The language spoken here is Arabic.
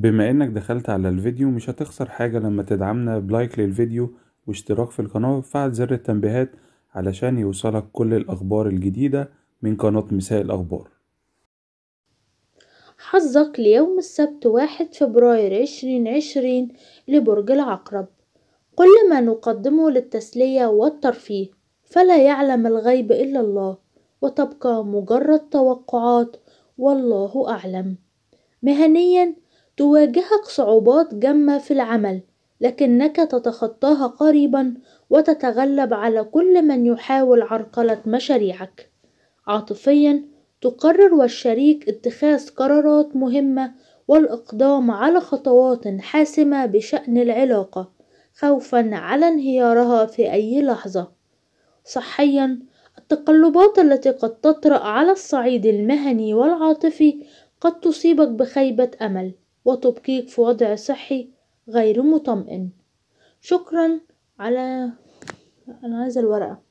بما انك دخلت على الفيديو مش هتخسر حاجة لما تدعمنا بلايك للفيديو واشتراك في القناة وفعل زر التنبيهات علشان يوصلك كل الأخبار الجديدة من قناة مساء الأخبار حظك ليوم السبت واحد فبراير عشرين عشرين لبرج العقرب كل ما نقدمه للتسلية والترفيه فلا يعلم الغيب إلا الله وتبقى مجرد توقعات والله أعلم مهنيا تواجهك صعوبات جمة في العمل لكنك تتخطاها قريبًا وتتغلب على كل من يحاول عرقلة مشاريعك. عاطفيًا تقرر والشريك اتخاذ قرارات مهمة والإقدام على خطوات حاسمة بشأن العلاقة خوفًا على انهيارها في أي لحظة. صحيًا التقلبات التي قد تطرأ على الصعيد المهني والعاطفي قد تصيبك بخيبة أمل. وتبقيك في وضع صحي غير مطمئن شكرا على هذا الورقة